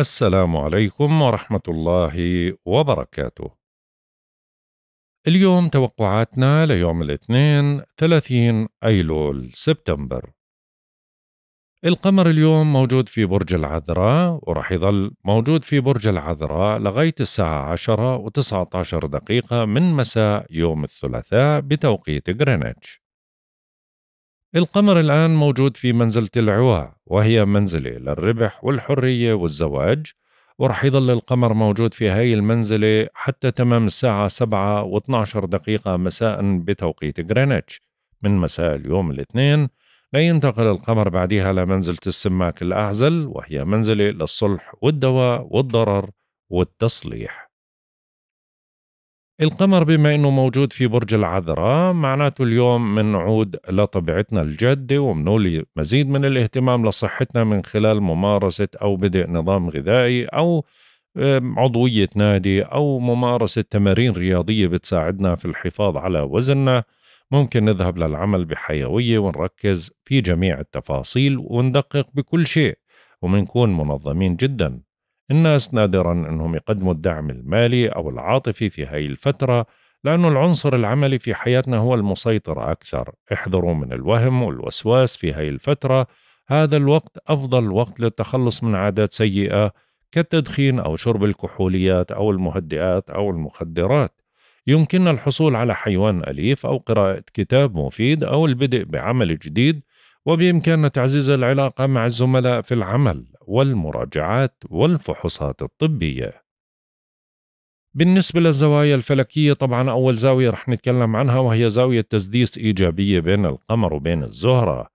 السلام عليكم ورحمة الله وبركاته. اليوم توقعاتنا ليوم الاثنين 30 أيلول سبتمبر. القمر اليوم موجود في برج العذراء ورح يظل موجود في برج العذراء لغاية الساعة 10 و19 دقيقة من مساء يوم الثلاثاء بتوقيت غرينتش. القمر الآن موجود في منزلة العواء وهي منزلة للربح والحرية والزواج ورح يظل القمر موجود في هاي المنزلة حتى تمام الساعة سبعة و دقيقة مساء بتوقيت غرينتش من مساء اليوم الاثنين لينتقل القمر بعدها لمنزلة السماك الأعزل وهي منزلة للصلح والدواء والضرر والتصليح القمر بما انه موجود في برج العذراء معناته اليوم منعود لطبيعتنا الجاده ومنولي مزيد من الاهتمام لصحتنا من خلال ممارسه او بدء نظام غذائي او عضويه نادي او ممارسه تمارين رياضيه بتساعدنا في الحفاظ على وزننا ممكن نذهب للعمل بحيويه ونركز في جميع التفاصيل وندقق بكل شيء ومنكون منظمين جدا الناس نادرا أنهم يقدموا الدعم المالي أو العاطفي في هاي الفترة لأن العنصر العملي في حياتنا هو المسيطر أكثر احذروا من الوهم والوسواس في هاي الفترة هذا الوقت أفضل وقت للتخلص من عادات سيئة كالتدخين أو شرب الكحوليات أو المهدئات أو المخدرات يمكننا الحصول على حيوان أليف أو قراءة كتاب مفيد أو البدء بعمل جديد وبإمكاننا تعزيز العلاقة مع الزملاء في العمل والمراجعات والفحوصات الطبية. بالنسبة للزوايا الفلكية طبعا أول زاوية رح نتكلم عنها وهي زاوية تسديس إيجابية بين القمر وبين الزهرة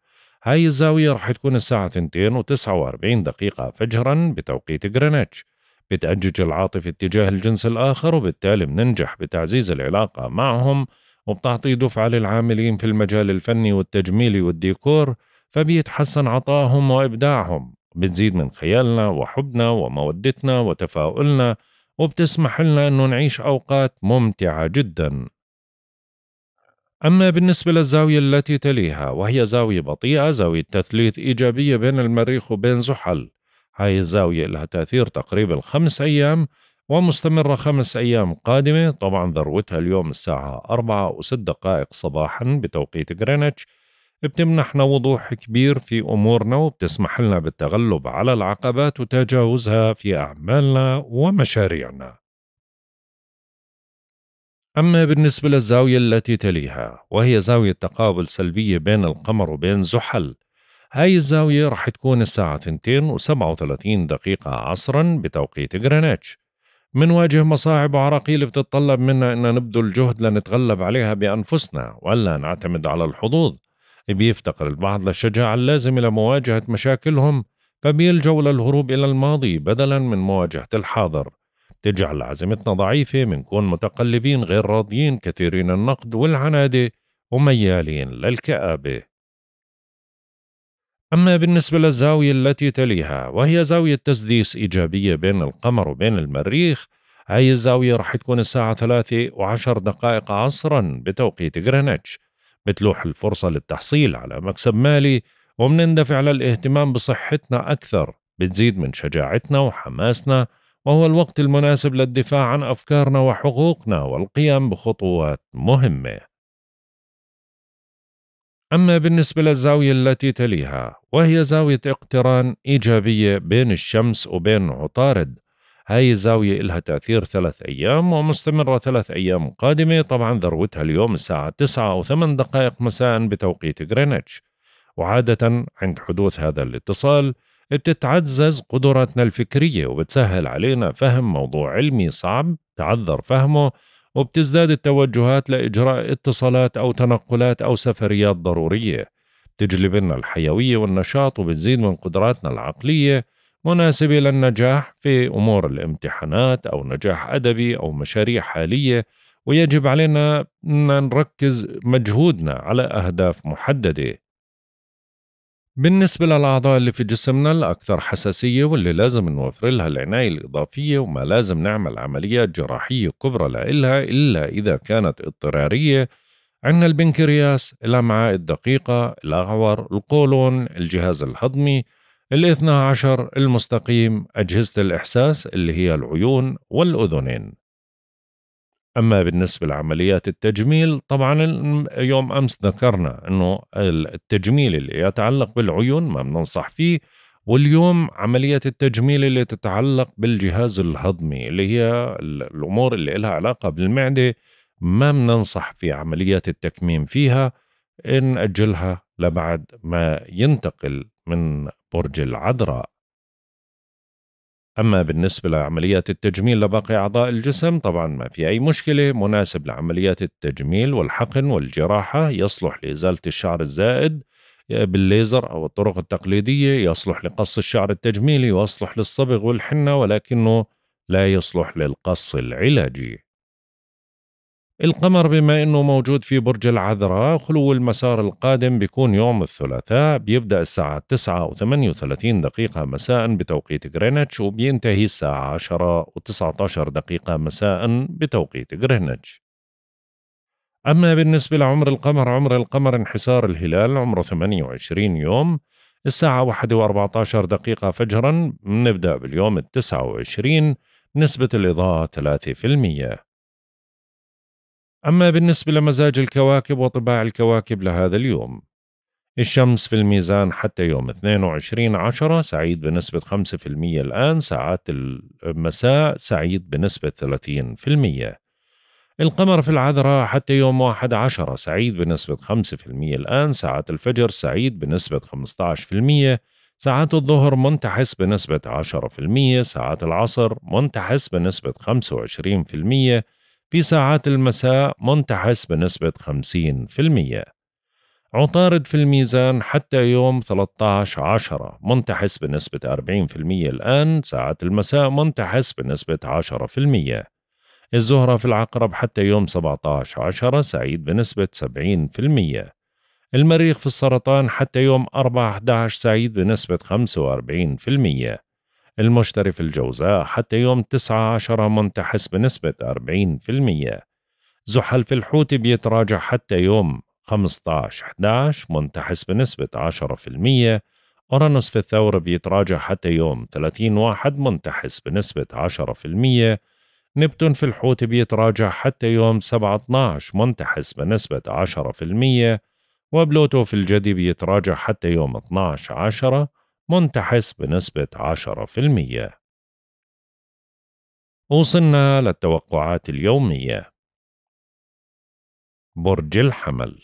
هاي الزاوية رح تكون الساعة 2 و49 دقيقة فجرا بتوقيت غرينتش بتأجج العاطفة اتجاه الجنس الآخر وبالتالي بننجح بتعزيز العلاقة معهم وبتعطي دفعة للعاملين في المجال الفني والتجميلي والديكور فبيتحسن عطائهم وإبداعهم بتزيد من خيالنا وحبنا ومودتنا وتفاؤلنا وبتسمح لنا أنه نعيش أوقات ممتعة جدا أما بالنسبة للزاوية التي تليها وهي زاوية بطيئة زاوية تثليث إيجابية بين المريخ وبين زحل هاي الزاوية لها تأثير تقريبا خمس أيام ومستمرة خمس أيام قادمة طبعا ذروتها اليوم الساعة أربعة وست دقائق صباحا بتوقيت غرينتش بتمنحنا وضوح كبير في أمورنا وبتسمح لنا بالتغلب على العقبات وتجاوزها في أعمالنا ومشاريعنا أما بالنسبة للزاوية التي تليها وهي زاوية تقابل سلبية بين القمر وبين زحل هاي الزاوية رح تكون الساعة 2 و37 دقيقة عصرا بتوقيت غرينتش منواجه مصاعب وعراقيل بتتطلب منا أن نبذل جهد لنتغلب عليها بأنفسنا ولا نعتمد على الحظوظ بيفتقر البعض للشجاعة اللازمة لمواجهة مشاكلهم فبيلجوا للهروب إلى الماضي بدلا من مواجهة الحاضر تجعل عزيمتنا ضعيفة منكون متقلبين غير راضيين كثيرين النقد والعنادة وميالين للكآبة أما بالنسبة للزاوية التي تليها وهي زاوية تسديس إيجابية بين القمر وبين المريخ هاي الزاوية راح تكون الساعة ثلاثة وعشر دقائق عصرا بتوقيت غرينتش بتلوح الفرصة للتحصيل على مكسب مالي ومنندفع للاهتمام بصحتنا أكثر بتزيد من شجاعتنا وحماسنا وهو الوقت المناسب للدفاع عن أفكارنا وحقوقنا والقيام بخطوات مهمة أما بالنسبة للزاوية التي تليها وهي زاوية اقتران إيجابية بين الشمس وبين عطارد هاي الزاوية لها تأثير ثلاث أيام ومستمرة ثلاث أيام قادمة طبعا ذروتها اليوم الساعة 9 أو 8 دقائق مساء بتوقيت غرينتش وعادة عند حدوث هذا الاتصال بتتعزز قدراتنا الفكرية وبتسهل علينا فهم موضوع علمي صعب تعذر فهمه وبتزداد التوجهات لإجراء اتصالات أو تنقلات أو سفريات ضرورية بتجلب لنا الحيوية والنشاط وبتزيد من قدراتنا العقلية مناسبة للنجاح في أمور الامتحانات أو نجاح أدبي أو مشاريع حالية ويجب علينا أن نركز مجهودنا على أهداف محددة بالنسبة للأعضاء اللي في جسمنا الأكثر حساسية واللي لازم نوفر لها العناية الإضافية وما لازم نعمل عمليات جراحية كبرى لإلها إلا إذا كانت اضطرارية عندنا البنكرياس، الأمعاء الدقيقة، الأعور، القولون، الجهاز الهضمي، الاثنى عشر، المستقيم، أجهزة الإحساس اللي هي العيون والأذنين أما بالنسبة لعمليات التجميل طبعا يوم أمس ذكرنا أنه التجميل اللي يتعلق بالعيون ما بننصح فيه واليوم عملية التجميل اللي تتعلق بالجهاز الهضمي اللي هي الأمور اللي لها علاقة بالمعدة ما بننصح في عمليات التكميم فيها نأجلها لبعد ما ينتقل من برج العذراء أما بالنسبة لعمليات التجميل لباقي أعضاء الجسم طبعا ما في أي مشكلة مناسب لعمليات التجميل والحقن والجراحة يصلح لإزالة الشعر الزائد آه، بالليزر أو الطرق التقليدية يصلح لقص الشعر التجميلي ويصلح للصبغ والحنة ولكنه لا يصلح للقص العلاجي القمر بما انه موجود في برج العذراء خلو المسار القادم بيكون يوم الثلاثاء بيبدا الساعه 9 و 38 دقيقه مساء بتوقيت غرينتش وبينتهي الساعه 10 و 19 دقيقه مساء بتوقيت غرينتش اما بالنسبه لعمر القمر عمر القمر انحسار الهلال عمره 28 يوم الساعة 1 و 14 دقيقة فجرا بنبدأ باليوم التسعة وعشرين نسبة الإضاءة 3% في المية أما بالنسبة لمزاج الكواكب وطباع الكواكب لهذا اليوم الشمس في الميزان حتى يوم 22 عشرة سعيد بنسبة 5% الآن ساعات المساء سعيد بنسبة 30% القمر في العذراء حتى يوم واحد عشرة سعيد بنسبة 5% الآن ساعات الفجر سعيد بنسبة 15% ساعات الظهر منتحس بنسبة 10% ساعات العصر منتحس بنسبة المية في ساعات المساء منتحس بنسبة 50% عطارد في الميزان حتى يوم 13 10 منتحس بنسبة 40% الآن ساعات المساء منتحس بنسبة 10% الزهرة في العقرب حتى يوم 17 10 سعيد بنسبة 70% المريخ في السرطان حتى يوم 4 11 سعيد بنسبة 45% المشتري في الجوزاء حتى يوم 19 منتحس بنسبة 40% زحل في الحوت بيتراجع حتى يوم 15 11 منتحس بنسبة 10% أورانوس في الثور بيتراجع حتى يوم 30 واحد منتحس بنسبة 10% نبتون في الحوت بيتراجع حتى يوم 7 12 منتحس بنسبة 10% وبلوتو في الجدي بيتراجع حتى يوم 12 10 منتحس بنسبة 10%. وصلنا للتوقعات اليومية برج الحمل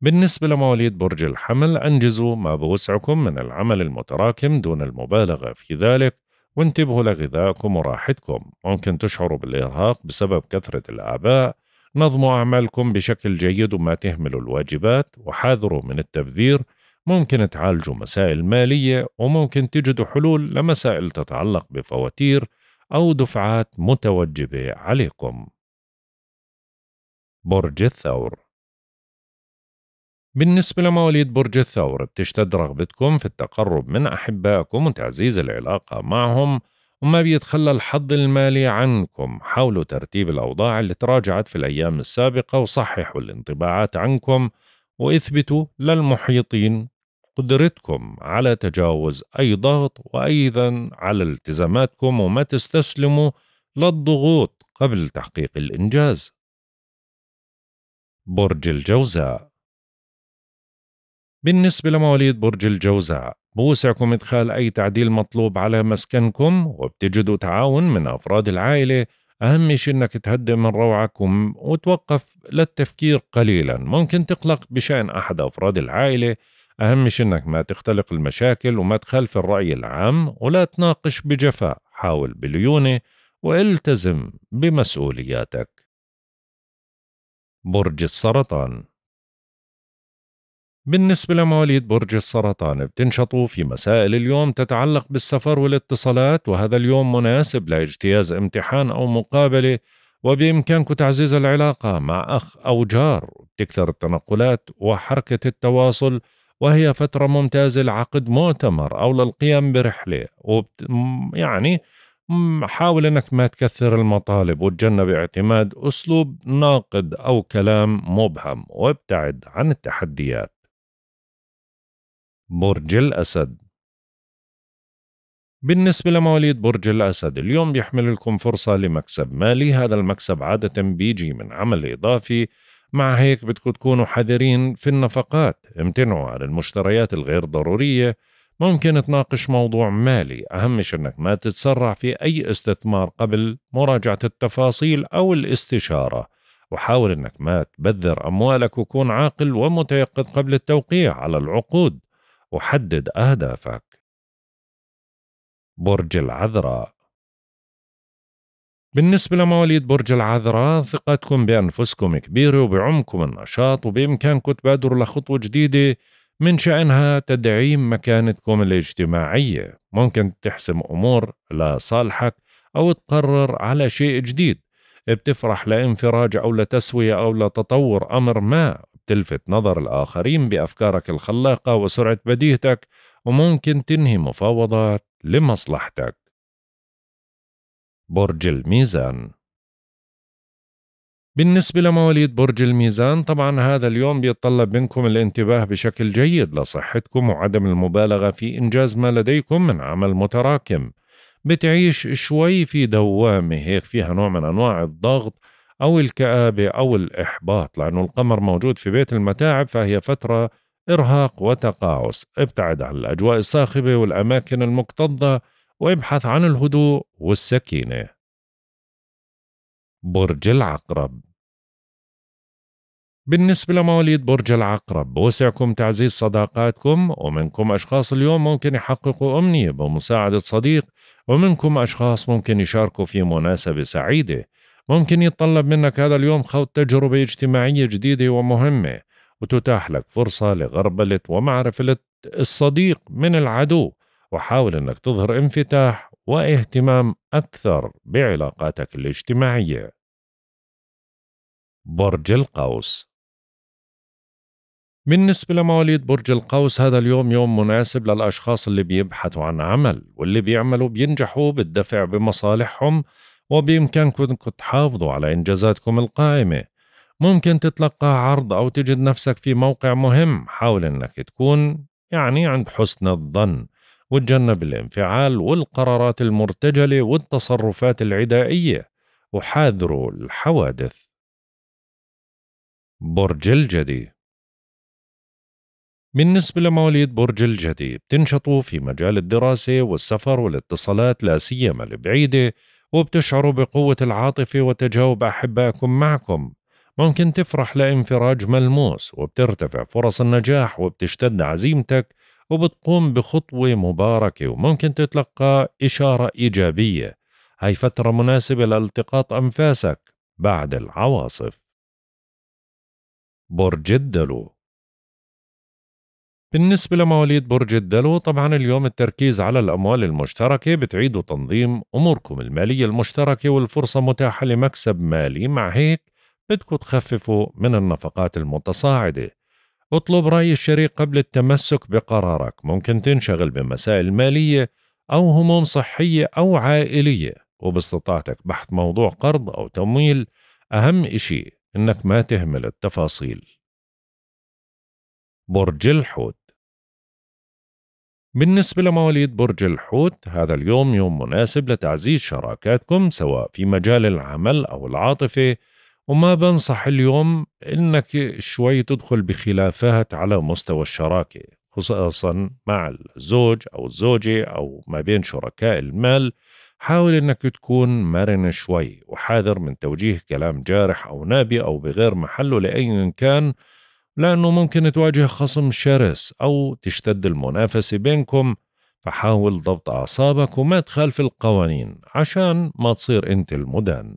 بالنسبة لمواليد برج الحمل أنجزوا ما بوسعكم من العمل المتراكم دون المبالغة في ذلك وانتبهوا لغذائكم وراحتكم ممكن تشعروا بالإرهاق بسبب كثرة الآباء نظموا أعمالكم بشكل جيد وما تهملوا الواجبات وحاذروا من التبذير ممكن تعالجوا مسائل مالية وممكن تجدوا حلول لمسائل تتعلق بفواتير أو دفعات متوجبة عليكم. برج الثور بالنسبة لمواليد برج الثور بتشتد رغبتكم في التقرب من أحبائكم وتعزيز العلاقة معهم وما بيتخلى الحظ المالي عنكم حاولوا ترتيب الأوضاع اللي تراجعت في الأيام السابقة وصححوا الانطباعات عنكم واثبتوا للمحيطين قدرتكم على تجاوز أي ضغط وأيضا على التزاماتكم وما تستسلموا للضغوط قبل تحقيق الإنجاز. برج الجوزاء بالنسبة لمواليد برج الجوزاء بوسعكم إدخال أي تعديل مطلوب على مسكنكم وبتجدوا تعاون من أفراد العائلة أهم شيء إنك تهدي من روعكم وتوقف للتفكير قليلا ممكن تقلق بشأن أحد أفراد العائلة أهم شي إنك ما تختلق المشاكل وما تخالف الرأي العام ولا تناقش بجفاء حاول بليونة والتزم بمسؤولياتك برج السرطان بالنسبة لمواليد برج السرطان بتنشطوا في مسائل اليوم تتعلق بالسفر والاتصالات وهذا اليوم مناسب لاجتياز امتحان أو مقابلة وبإمكانكم تعزيز العلاقة مع أخ أو جار تكثر التنقلات وحركة التواصل وهي فترة ممتازة لعقد مؤتمر أو للقيام برحلة وبت... يعني حاول أنك ما تكثر المطالب وتجنب اعتماد أسلوب ناقد أو كلام مبهم وابتعد عن التحديات برج الأسد بالنسبة لمواليد برج الأسد اليوم بيحمل لكم فرصة لمكسب مالي هذا المكسب عادة بيجي من عمل إضافي مع هيك بدكم تكونوا حذرين في النفقات امتنعوا عن المشتريات الغير ضرورية ممكن تناقش موضوع مالي أهم شيء أنك ما تتسرع في أي استثمار قبل مراجعة التفاصيل أو الاستشارة وحاول أنك ما تبذر أموالك وكون عاقل ومتيقظ قبل التوقيع على العقود وحدد أهدافك برج العذراء بالنسبة لمواليد برج العذراء ثقتكم بأنفسكم كبيرة وبعمكم النشاط وبإمكانكم تبادروا لخطوة جديدة من شأنها تدعيم مكانتكم الاجتماعية ممكن تحسم أمور لصالحك أو تقرر على شيء جديد بتفرح لانفراج أو لتسوية أو لتطور أمر ما بتلفت نظر الآخرين بأفكارك الخلاقة وسرعة بديهتك وممكن تنهي مفاوضات لمصلحتك برج الميزان بالنسبة لمواليد برج الميزان طبعا هذا اليوم بيتطلب منكم الانتباه بشكل جيد لصحتكم وعدم المبالغة في إنجاز ما لديكم من عمل متراكم بتعيش شوي في دوامة هيك فيها نوع من أنواع الضغط أو الكآبة أو الإحباط لأنه القمر موجود في بيت المتاعب فهي فترة إرهاق وتقاعس ابتعد عن الأجواء الصاخبة والأماكن المكتظة وابحث عن الهدوء والسكينة. برج العقرب بالنسبة لمواليد برج العقرب بوسعكم تعزيز صداقاتكم ومنكم أشخاص اليوم ممكن يحققوا أمنية بمساعدة صديق ومنكم أشخاص ممكن يشاركوا في مناسبة سعيدة ممكن يتطلب منك هذا اليوم خوض تجربة اجتماعية جديدة ومهمة وتتاح لك فرصة لغربلة ومعرفة الصديق من العدو وحاول أنك تظهر انفتاح واهتمام أكثر بعلاقاتك الاجتماعية. برج القوس بالنسبة لمواليد برج القوس هذا اليوم يوم مناسب للأشخاص اللي بيبحثوا عن عمل واللي بيعملوا بينجحوا بالدفع بمصالحهم وبإمكانكم تحافظوا على إنجازاتكم القائمة ممكن تتلقى عرض أو تجد نفسك في موقع مهم حاول أنك تكون يعني عند حسن الظن وتجنب الانفعال والقرارات المرتجلة والتصرفات العدائية وحاذروا الحوادث برج الجدي بالنسبة لمواليد برج الجدي بتنشطوا في مجال الدراسة والسفر والاتصالات لا سيما البعيدة وبتشعروا بقوة العاطفة وتجاوب أحبائكم معكم ممكن تفرح لانفراج ملموس وبترتفع فرص النجاح وبتشتد عزيمتك وبتقوم بخطوة مباركة وممكن تتلقى إشارة إيجابية هاي فترة مناسبة لالتقاط أنفاسك بعد العواصف برج الدلو بالنسبة لمواليد برج الدلو طبعا اليوم التركيز على الأموال المشتركة بتعيدوا تنظيم أموركم المالية المشتركة والفرصة متاحة لمكسب مالي مع هيك بدكم تخففوا من النفقات المتصاعدة اطلب رأي الشريك قبل التمسك بقرارك ممكن تنشغل بمسائل مالية أو هموم صحية أو عائلية وباستطاعتك بحث موضوع قرض أو تمويل أهم إشي إنك ما تهمل التفاصيل برج الحوت بالنسبة لمواليد برج الحوت هذا اليوم يوم مناسب لتعزيز شراكاتكم سواء في مجال العمل أو العاطفة وما بنصح اليوم انك شوي تدخل بخلافات على مستوى الشراكه خصوصا مع الزوج او الزوجه او ما بين شركاء المال حاول انك تكون مرن شوي وحاذر من توجيه كلام جارح او نابي او بغير محله لاي كان لانه ممكن تواجه خصم شرس او تشتد المنافسه بينكم فحاول ضبط اعصابك وما تخالف القوانين عشان ما تصير انت المدان